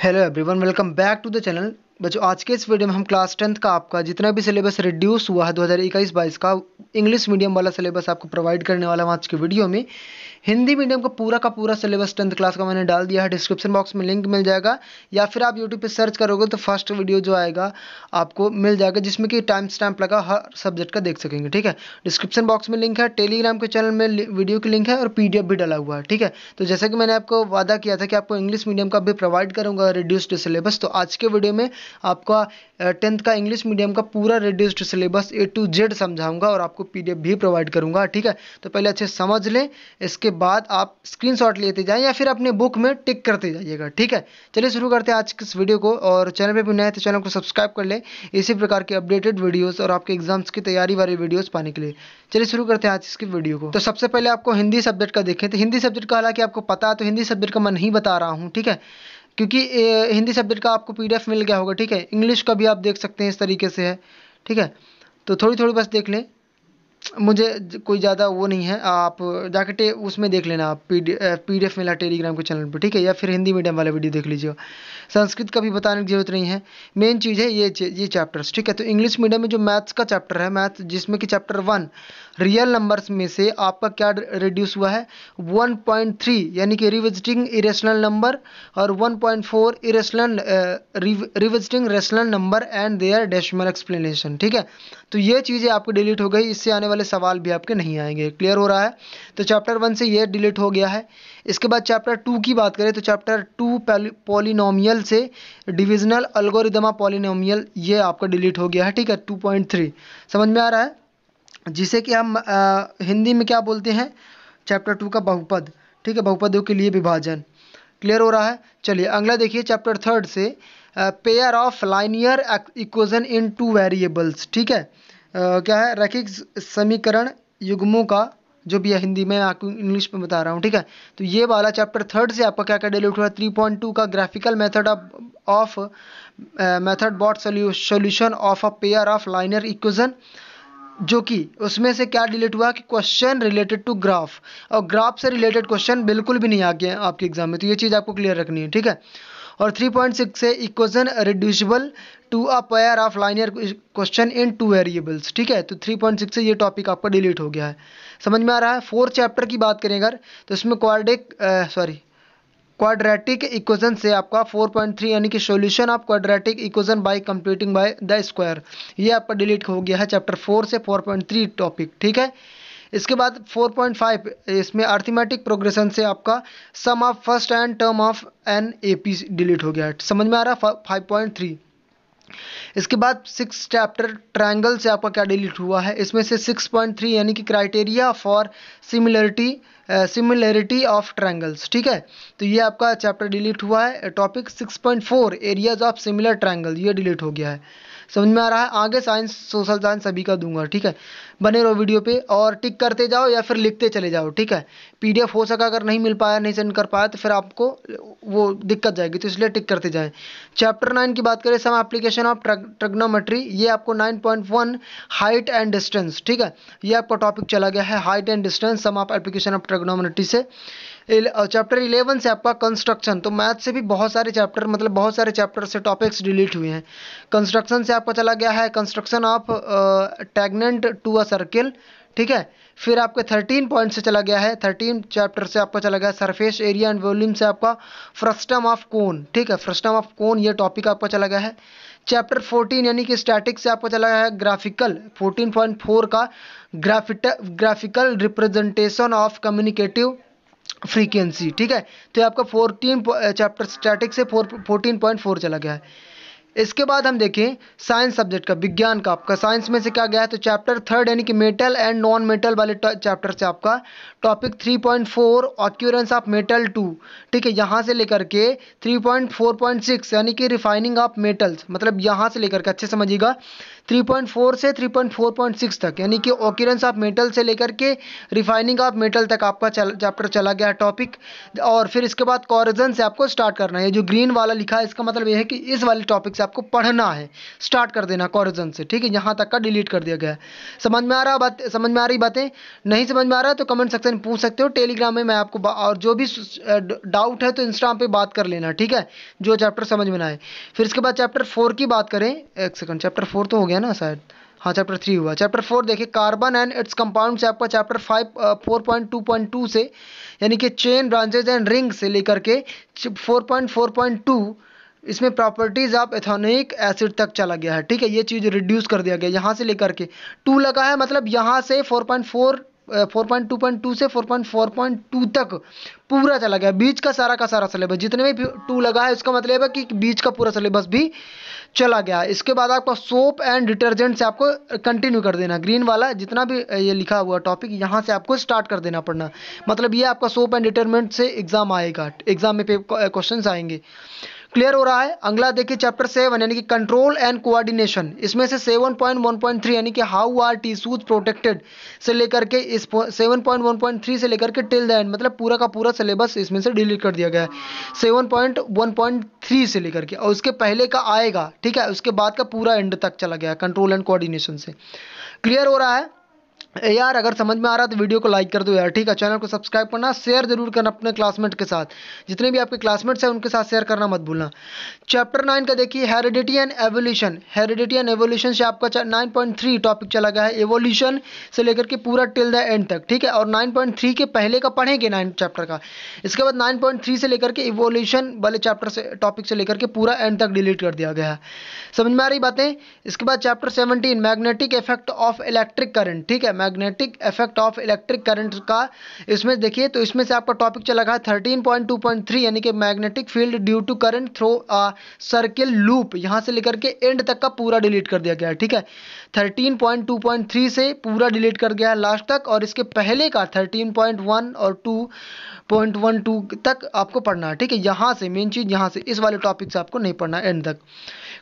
hello everyone welcome back to the channel बच्चों आज के इस वीडियो में हम क्लास टेंथ का आपका जितना भी सिलेबस रिड्यूस हुआ है 2021 हज़ार का इंग्लिश मीडियम वाला सिलेबस आपको प्रोवाइड करने वाला हूँ आज के वीडियो में हिंदी मीडियम का पूरा का पूरा सिलेबस टेंथ क्लास का मैंने डाल दिया है डिस्क्रिप्शन बॉक्स में लिंक मिल जाएगा या फिर आप यूट्यूब पर सर्च करोगे तो फर्स्ट वीडियो जो आएगा आपको मिल जाएगा जिसमें कि टाइम स्टैम्प लगा हर सब्जेक्ट का देख सकेंगे ठीक है डिस्क्रिप्शन बॉक्स में लिंक है टेलीग्राम के चैनल में वीडियो की लिंक है और पी भी डाला हुआ है ठीक है तो जैसा कि मैंने आपको वादा किया था कि आपको इंग्लिश मीडियम का भी प्रोवाइड करूँगा रिड्यूस्ड सिलेबस तो आज के वीडियो में आपका टेंथ का इंग्लिश मीडियम का पूरा reduced syllabus A to Z समझाऊंगा और आपको पीडीएफ भी प्रोवाइड करूंगा ठीक है तो पहले अच्छे समझ लें इसके बाद आप स्क्रीनशॉट लेते जाएं या फिर अपने बुक में टिक करते जाइएगा ठीक है चलिए शुरू करते हैं आज के इस वीडियो को और चैनल पर भी नए तो चैनल को सब्सक्राइब कर लें इसी प्रकार के अपडेटेड वीडियोज़ और आपके एग्जाम्स की तैयारी वाली वीडियोज़ पाने के लिए चलिए शुरू करते हैं आज इसकी वीडियो को तो सबसे पहले आपको हिंदी सब्जेक्ट का देखें तो हिंदी सब्जेक्ट का हालांकि आपको पता है तो हिंदी सब्जेक्ट का मैं नहीं बता रहा हूँ ठीक है क्योंकि हिंदी सब्जेक्ट का आपको पीडीएफ मिल गया होगा ठीक है इंग्लिश का भी आप देख सकते हैं इस तरीके से है ठीक है तो थोड़ी थोड़ी बस देख लें मुझे कोई ज़्यादा वो नहीं है आप जाके उसमें देख लेना आप पी पी डी एफ मिला टेलीग्राम के चैनल पर ठीक है या फिर हिंदी मीडियम वाला वीडियो देख लीजिए संस्कृत का भी बताने की जरूरत नहीं है मेन चीज़ है ये ये चैप्टर्स ठीक है तो इंग्लिश मीडियम में जो मैथ्स का चैप्टर है मैथ जिसमें कि चैप्टर वन रियल नंबर्स में से आपका क्या रिड्यूस हुआ है 1.3 यानी कि रिविजिटिंग इरेशनल नंबर और 1.4 point four irrational revisiting rational number and their decimal explanation ठीक है तो ये चीज़ें आपकी डिलीट हो गई इससे आने वाले सवाल भी आपके नहीं आएंगे क्लियर हो रहा है तो चैप्टर वन से ये डिलीट हो गया है इसके बाद चैप्टर टू की बात करें तो चैप्टर टू पॉलिनोमियल से डिविजनल अलगोरिदमा पॉलिनोमियल ये आपका डिलीट हो गया है ठीक है टू पॉइंट थ्री समझ में आ रहा है जिसे कि हम आ, हिंदी में क्या बोलते हैं चैप्टर टू का बहुपद ठीक है बहुपदों के लिए विभाजन क्लियर हो रहा है चलिए अगला देखिए चैप्टर थर्ड से pair of linear equation in two variables ठीक है आ, क्या है रैखिक समीकरण युग्मों का जो भी है हिंदी में आपको इंग्लिश में बता रहा हूँ ठीक है तो ये वाला चैप्टर थर्ड से आपका क्या क्या डिलीट हुआ थ्री पॉइंट टू का graphical method of method both solution of a pair of linear equation जो कि उसमें से क्या डिलीट हुआ कि क्वेश्चन रिलेटेड टू ग्राफ और ग्राफ से रिलेटेड क्वेश्चन बिल्कुल भी नहीं आ गया आपके एग्जाम में तो ये चीज़ आपको क्लियर रखनी है ठीक है और 3.6 है equation reducible to a pair of linear question in two variables ठीक है तो 3.6 से ये टॉपिक आपका डिलीट हो गया है समझ में आ रहा है फोर्थ चैप्टर की बात करें अगर तो इसमें क्वारडिक सॉरी क्वाड्रेटिक इक्वेशन से आपका 4.3 यानी कि solution of quadratic equation by computing by the square ये आपका डिलीट हो गया है चैप्टर फोर से 4.3 टॉपिक ठीक है इसके बाद 4.5 इसमें अर्थमेटिक प्रोग्रेशन से आपका sum of first n term of an A P delete हो गया है समझ में आ रहा है 5.3 इसके बाद सिक्स चैप्टर ट्रायंगल से आपका क्या डिलीट हुआ है इसमें से सिक्स पॉइंट थ्री यानी कि criteria for similarity similarity of triangles ठीक है तो ये आपका चैप्टर डिलीट हुआ है topic six point four areas of similar triangle ये डिलीट हो गया है समझ में आ रहा है आगे साइंस सोशल साइंस सभी का दूंगा ठीक है बने रहो वीडियो पे और टिक करते जाओ या फिर लिखते चले जाओ ठीक है पीडीएफ हो सका अगर नहीं मिल पाया नहीं सेंड कर पाया तो फिर आपको वो दिक्कत जाएगी तो इसलिए टिक करते जाएँ चैप्टर नाइन की बात करें सम एप्लीकेशन ऑफ ट्रग्नोमेट्री ये आपको nine point one height and distance ठीक है ये आपका टॉपिक चला गया है height and distance some of application of trigonometry से चैप्टर इलेवन से आपका कंस्ट्रक्शन तो मैथ से भी बहुत सारे चैप्टर मतलब बहुत सारे चैप्टर से टॉपिक्स डिलीट हुए हैं कंस्ट्रक्शन से आपका चला गया है construction of tangent to a circle ठीक है फिर आपके थर्टीन पॉइंट से चला गया है थर्टीन चैप्टर से आपका चला गया है सरफेस एरिया एंड वॉल्यूम से आपका फ्रस्टम ऑफ कोन ठीक है फ्रस्टम ऑफ कोन ये टॉपिक आपका चला गया है चैप्टर फोर्टीन यानी कि स्टैटिक से आपका चला गया है ग्राफिकल फोर्टीन पॉइंट फोर का graphic graphical representation of communicative frequency ठीक है तो आपका फोर्टीन चैप्टर स्टैटिक से फोर फोर्टीन पॉइंट फोर चला गया है इसके बाद हम देखें साइंस सब्जेक्ट का विज्ञान का आपका साइंस में से क्या गया है तो चैप्टर थर्ड यानी कि मेटल एंड नॉन मेटल वाले चैप्टर से आपका topic 3.4 occurrence of metal too ठीक है यहाँ से लेकर के 3.4.6 यानी कि रिफाइनिंग ऑफ मेटल्स मतलब यहाँ से लेकर के अच्छे समझिएगा 3.4 से 3.4.6 तक यानी कि ऑक्यूरेंस ऑफ मेटल से लेकर के रिफाइनिंग ऑफ मेटल तक आपका चैप्टर चला गया टॉपिक और फिर इसके बाद कॉरिजन से आपको स्टार्ट करना है जो ग्रीन वाला लिखा है इसका मतलब यह है कि इस वाले टॉपिक से आपको पढ़ना है स्टार्ट कर देना कॉरिजन से ठीक है यहाँ तक का डिलीट कर दिया गया है समझ में आ रहा बात समझ में आ रही बातें नहीं समझ में आ रहा है तो कमेंट सेक्शन में पूछ सकते हो टेलीग्राम में मैं आपको और जो भी डाउट है तो इंस्टाम पर बात कर लेना ठीक है जो चैप्टर समझ में ना आए फिर इसके बाद चैप्टर फोर की बात करें एक सेकंड चैप्टर फोर तो हो गया है ना शायद हाँ चैप्टर थ्री हुआ चैप्टर फोर देखिए कार्बन एंड इट्स कंपाउंड से आपका chapter five four point two point two से यानी कि चेन ब्रांचेज एंड रिंग से लेकर के four point four point two इसमें प्रॉपर्टीज़ ऑफ एथोनिक एसिड तक चला गया है ठीक है ये चीज़ रिड्यूस कर दिया गया यहाँ से लेकर के टू लगा है मतलब यहाँ से फोर पॉइंट फोर 4.2.2 से 4.4.2 तक पूरा चला गया बीच का सारा का सारा सिलेबस जितने भी टू लगा है उसका मतलब है कि बीच का पूरा सिलेबस भी चला गया इसके बाद आपका सोप एंड डिटर्जेंट से आपको कंटिन्यू कर देना ग्रीन वाला जितना भी ये लिखा हुआ टॉपिक यहाँ से आपको स्टार्ट कर देना पड़ना मतलब ये आपका सोप एंड डिटर्जेंट से एग्ज़ाम आएगा एग्ज़ाम में क्वेश्चन आएंगे क्लियर हो रहा है अगला देखिए चैप्टर सेवन यानी कि कंट्रोल एंड कोऑर्डिनेशन इसमें से seven point one point three यानी कि हाउ आर टिश्यूज प्रोटेक्टेड से लेकर के इस seven point one point three से लेकर के टिल द एंड मतलब पूरा का पूरा सिलेबस इसमें से डिलीट कर दिया गया है seven point one point three से लेकर के और उसके पहले का आएगा ठीक है उसके बाद का पूरा एंड तक चला गया कंट्रोल एंड कोऑर्डिनेशन से क्लियर हो रहा है यार अगर समझ में आ रहा है तो वीडियो को लाइक कर दो यार ठीक है चैनल को सब्सक्राइब करना शेयर जरूर करना अपने क्लासमेट के साथ जितने भी आपके क्लासमेट्स हैं उनके साथ शेयर करना मत भूलना चैप्टर नाइन का देखिए heredity and evolution heredity and evolution से आपका नाइन पॉइंट थ्री टॉपिक चला गया है एवोल्यूशन से लेकर के पूरा टिल द एंड तक ठीक है और नाइन पॉइंट थ्री के पहले का पढ़ेंगे नाइन चैप्टर का इसके बाद नाइन पॉइंट थ्री से लेकर के एवोल्यूशन वाले चैप्टर से टॉपिक से लेकर के पूरा एंड तक डिलीट कर दिया गया है समझ में आ रही बातें इसके बाद chapter seventeen magnetic effect of electric current ठीक है magnetic effect of electric current का इसमें देखिए तो इसमें से आपका टॉपिक चला गया thirteen point two point three यानी कि magnetic field due to current through circle loop यहाँ से लेकर के एंड तक का पूरा डिलीट कर दिया गया है ठीक है thirteen point two point three से पूरा डिलीट कर गया है लास्ट तक और इसके पहले का थर्टीन पॉइंट वन और टू पॉइंट वन टू तक आपको पढ़ना है ठीक है यहाँ से मेन चीज़ यहाँ से इस वाले टॉपिक से आपको नहीं पढ़ना है एंड तक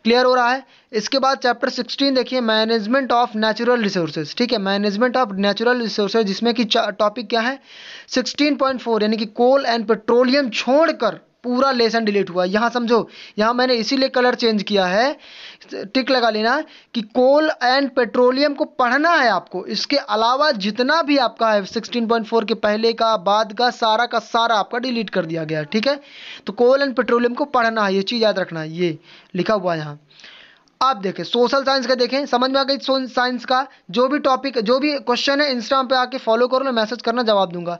क्लियर हो रहा है इसके बाद चैप्टर सिक्सटीन देखिए मैनेजमेंट ऑफ नेचुरल रिसोर्सेज ठीक है मैनेजमेंट ऑफ नेचुरल रिसोर्सेज जिसमें कि टॉपिक क्या है सिक्सटीन पॉइंट फोर यानी कि कोल एंड पेट्रोलियम छोड़कर पूरा लेसन डिलीट हुआ यहाँ समझो यहाँ मैंने इसीलिए कलर चेंज किया है टिक लगा लेना कि कोल एंड पेट्रोलियम को पढ़ना है आपको इसके अलावा जितना भी आपका है 16.4 के पहले का बाद का सारा का सारा आपका डिलीट कर दिया गया ठीक है तो कोल एंड पेट्रोलियम को पढ़ना है ये चीज़ याद रखना है ये लिखा हुआ यहाँ आप देखें सोशल साइंस का देखें समझ में आ गई सोशल साइंस का जो भी टॉपिक जो भी क्वेश्चन है इंस्टाग्राम पे आके फॉलो करो मैं मैसेज करना जवाब दूंगा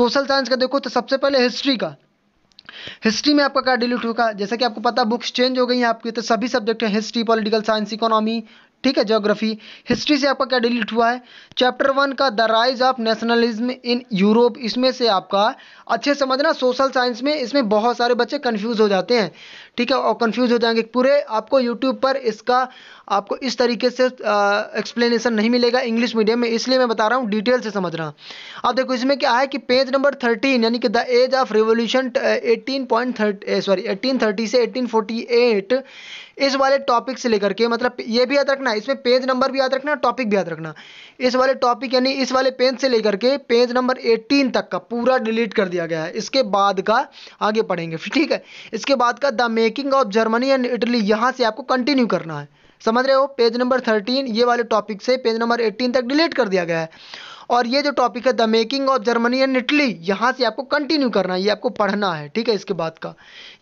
सोशल साइंस का देखो तो सबसे पहले हिस्ट्री का हिस्ट्री में आपका क्या डिलीट होगा जैसा कि आपको पता बुक्स चेंज हो गई हैं आपकी तो सभी सब्जेक्ट हैं हिस्ट्री पॉलिटिकल साइंस इकोनॉमी ठीक है जोग्राफी हिस्ट्री से आपका क्या डिलीट हुआ है चैप्टर वन का the rise of nationalism in Europe इसमें से आपका अच्छे समझना सोशल साइंस में इसमें बहुत सारे बच्चे कन्फ्यूज़ हो जाते हैं ठीक है और कन्फ्यूज़ हो जाएंगे पूरे आपको यूट्यूब पर इसका आपको इस तरीके से एक्सप्लेनेशन नहीं मिलेगा इंग्लिश मीडियम में इसलिए मैं बता रहा हूँ डिटेल से समझना अब देखो इसमें क्या है कि पेज नंबर थर्टीन यानी कि the age of revolution eighteen point thirty sorry eighteen से एटीन फोर्टी एट इस वाले टॉपिक से लेकर के मतलब ये भी याद रखना है इसमें पेज नंबर भी याद रखना टॉपिक भी याद रखना इस वाले टॉपिक यानी इस वाले पेज से लेकर के पेज नंबर 18 तक का पूरा डिलीट कर दिया गया है इसके बाद का आगे पढ़ेंगे ठीक है इसके बाद का the making of Germany and Italy यहाँ से आपको कंटिन्यू करना है समझ रहे हो पेज नंबर थर्टीन ये वाले टॉपिक से पेज नंबर एट्टीन तक डिलीट कर दिया गया है और ये जो टॉपिक है the making of Germany and Italy यहाँ से आपको कंटिन्यू करना है ये आपको पढ़ना है ठीक है इसके बाद का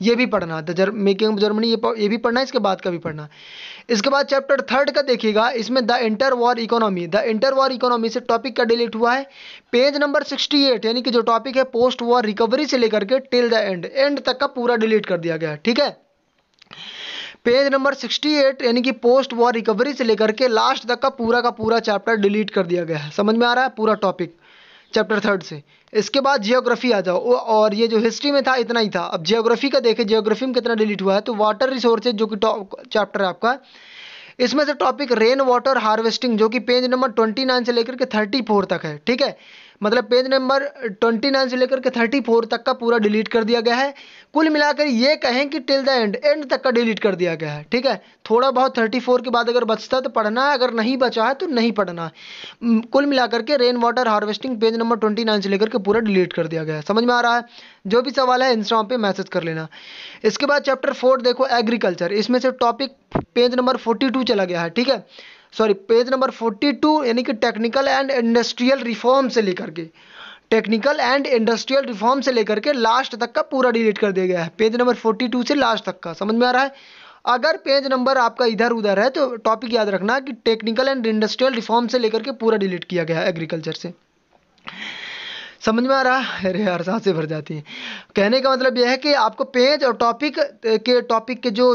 ये भी पढ़ना है द मेकिंग ऑफ जर्मनी ये ये भी पढ़ना है इसके बाद का भी पढ़ना है इसके बाद चैप्टर थर्ड का देखिएगा इसमें the interwar economy the interwar economy से टॉपिक का डिलीट हुआ है पेज नंबर सिक्सटी एट यानी कि जो टॉपिक है पोस्ट वॉर रिकवरी से लेकर के टिल द एंड एंड तक का पूरा डिलीट कर दिया गया ठीक है पेज नंबर 68 यानी कि पोस्ट वॉर रिकवरी से लेकर के लास्ट तक का पूरा का पूरा चैप्टर डिलीट कर दिया गया है समझ में आ रहा है पूरा टॉपिक चैप्टर थर्ड से इसके बाद जियोग्राफी आ जाओ और ये जो हिस्ट्री में था इतना ही था अब जियोग्राफी का देखें जियोग्राफी में कितना डिलीट हुआ है तो वाटर रिसोर्सेज जो कि चैप्टर है आपका इसमें से टॉपिक रेन वाटर हार्वेस्टिंग जो कि पेज नंबर 29 से लेकर के 34 तक है ठीक है मतलब पेज नंबर ट्वेंटी नाइन से लेकर के थर्टी फोर तक का पूरा डिलीट कर दिया गया है कुल मिलाकर ये कहें कि टिल द एंड एंड तक का डिलीट कर दिया गया है ठीक है थोड़ा बहुत थर्टी फोर के बाद अगर बचता है तो पढ़ना है अगर नहीं बचा है तो नहीं पढ़ना है कुल मिलाकर के rain water harvesting page number twenty nine से लेकर के पूरा डिलीट कर दिया गया है समझ में आ रहा है जो भी सवाल है इंस्टाग्राम पर मैसेज कर लेना इसके बाद चैप्टर फोर देखो एग्रीकल्चर इसमें से topic page number forty two चला गया है ठीक है sorry page number forty two यानी कि टेक्निकल एंड इंडस्ट्रियल रिफॉर्म से लेकर के टेक्निकल एंड इंडस्ट्रियल रिफॉर्म से लेकर के लास्ट तक का पूरा डिलीट कर दिया गया है पेज नंबर फोर्टी टू से लास्ट तक का समझ में आ रहा है अगर पेज नंबर आपका इधर उधर है तो टॉपिक याद रखना कि टेक्निकल एंड इंडस्ट्रियल रिफॉर्म से लेकर के पूरा डिलीट किया गया है एग्रीकल्चर से समझ में आ रहा है अरे हर सांसें भर जाती हैं कहने का मतलब यह है कि आपको पेज और टॉपिक के टॉपिक के जो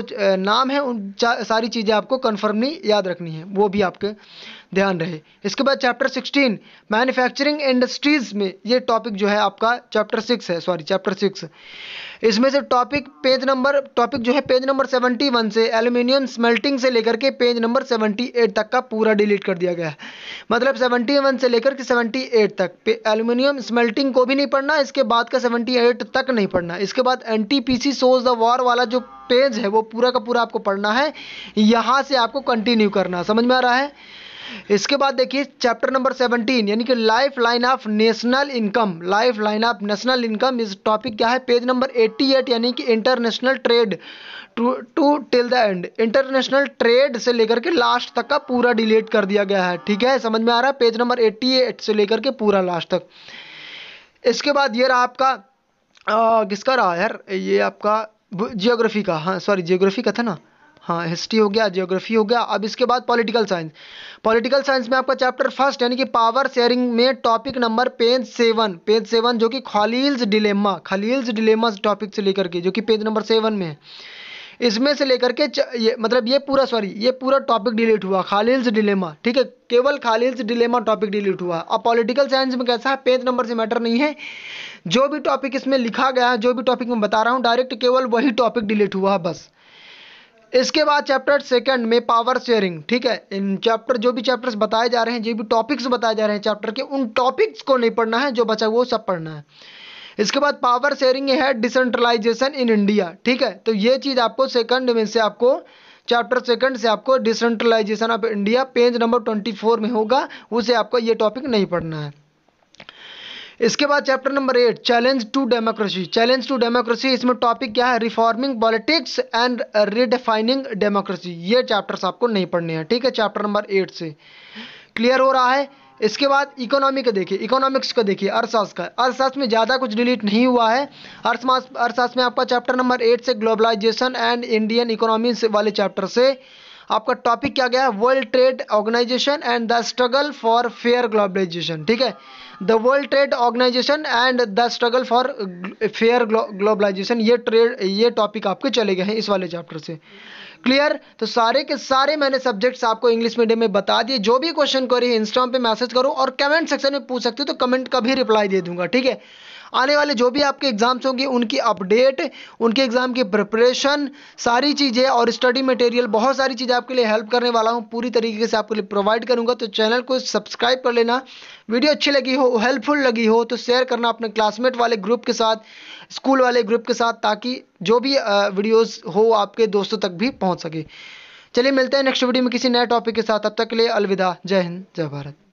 नाम है उन सारी चीज़ें आपको कन्फर्मली याद रखनी है वो भी आपके ध्यान रहे इसके बाद चैप्टर सिक्सटीन मैन्युफैक्चरिंग इंडस्ट्रीज़ में ये टॉपिक जो है आपका चैप्टर सिक्स है सॉरी चैप्टर सिक्स इसमें से टॉपिक पेज नंबर टॉपिक जो है पेज नंबर सेवेंटी वन से एल्यूमिनियम स्मेल्टिंग से लेकर के पेज नंबर सेवेंटी एट तक का पूरा डिलीट कर दिया गया है मतलब सेवेंटी वन से लेकर के सेवेंटी एट तक एल्यूमिनियम स्मेल्टिंग को भी नहीं पढ़ना इसके बाद का सेवेंटी एट तक नहीं पढ़ना इसके बाद N T P C shows the way वाला जो पेज है वो पूरा का पूरा आपको पढ़ना है यहाँ से आपको कंटिन्यू करना समझ में आ रहा है इसके बाद देखिए चैप्टर नंबर सेवनटीन यानी कि lifeline of national income lifeline of national income इस टॉपिक क्या है पेज नंबर एट्टी एट यानी कि international trade to to till the end international trade से लेकर के लास्ट तक का पूरा डिलीट कर दिया गया है ठीक है समझ में आ रहा है पेज नंबर एट्टी एट से लेकर के पूरा लास्ट तक इसके बाद ये रहा आपका आ, किसका रहा यार ये आपका जियोग्राफी का हाँ सॉरी जियोग्राफी का था ना हाँ हिस्ट्री हो गया जियोग्राफी हो गया अब इसके बाद पॉलिटिकल साइंस पॉलिटिकल साइंस में आपका चैप्टर फर्स्ट यानी कि पावर शेयरिंग में topic number page seven page seven जो कि Khalil's dilemma Khalil's dilemma topic से लेकर के जो कि पेज नंबर सेवन में है इसमें से लेकर के ये मतलब ये पूरा सॉरी ये पूरा टॉपिक डिलीट हुआ खालील्स डिलेमा ठीक है केवल खालील्स डिलेमा टॉपिक डिलीट हुआ अब पॉलिटिकल साइंस में कैसा है पेज नंबर से मैटर नहीं है जो भी टॉपिक इसमें लिखा गया है जो भी टॉपिक मैं बता रहा हूँ डायरेक्ट केवल वही टॉपिक डिलीट हुआ है बस इसके बाद चैप्टर सेकंड में पावर शेयरिंग ठीक है इन चैप्टर जो भी चैप्टर्स बताए जा रहे हैं जो भी टॉपिक्स बताए जा रहे हैं चैप्टर के उन टॉपिक्स को नहीं पढ़ना है जो बचा वो सब पढ़ना है इसके बाद पावर शेयरिंग है डिसेंट्रलाइजेशन इन इंडिया ठीक है तो ये चीज़ आपको सेकंड में से आपको चैप्टर सेकंड से आपको decentralisation of India page number twenty four में होगा उसे आपको ये टॉपिक नहीं पढ़ना है इसके बाद chapter number eight challenge to democracy challenge to democracy इसमें टॉपिक क्या है reforming politics and redefining democracy ये चैप्टर्स आपको नहीं पढ़ने हैं ठीक है चैप्टर नंबर एट से क्लियर हो रहा है इसके बाद इकोनॉमी का देखिए इकोनॉमिक्स का देखिए अर्थशास्त्र का अर्थशास्त्र में ज़्यादा कुछ डिलीट नहीं हुआ है अर्थशास्त्र अर्थशास्त्र में आपका चैप्टर नंबर एट से ग्लोबलाइजेशन एंड इंडियन इकोनॉमी वाले चैप्टर से आपका टॉपिक क्या गया है World Trade Organization and the struggle for fair globalisation ठीक है the World Trade Organization and the struggle for fair globalisation ये ट्रेड ये टॉपिक आपके चले गए हैं इस वाले चैप्टर से क्लियर तो सारे के सारे मैंने सब्जेक्ट्स आपको इंग्लिश मीडियम में बता दिए जो भी क्वेश्चन करिए इंस्टाग्राम पे मैसेज करो और कमेंट सेक्शन में पूछ सकते हो तो कमेंट का भी रिप्लाई दे दूंगा ठीक है आने वाले जो भी आपके एग्ज़ाम्स होंगे उनकी अपडेट उनके एग्ज़ाम की प्रिपरेशन सारी चीज़ें और स्टडी मटेरियल बहुत सारी चीज़ें आपके लिए हेल्प करने वाला हूँ पूरी तरीके से आपके लिए प्रोवाइड करूँगा तो चैनल को सब्सक्राइब कर लेना वीडियो अच्छी लगी हो हेल्पफुल लगी हो तो शेयर करना अपने क्लासमेट वाले ग्रुप के साथ स्कूल वाले ग्रुप के साथ ताकि जो भी वीडियोस हो आपके दोस्तों तक भी पहुंच सके चलिए मिलते हैं नेक्स्ट वीडियो में किसी नए टॉपिक के साथ तब तक के लिए अलविदा जय हिंद जय भारत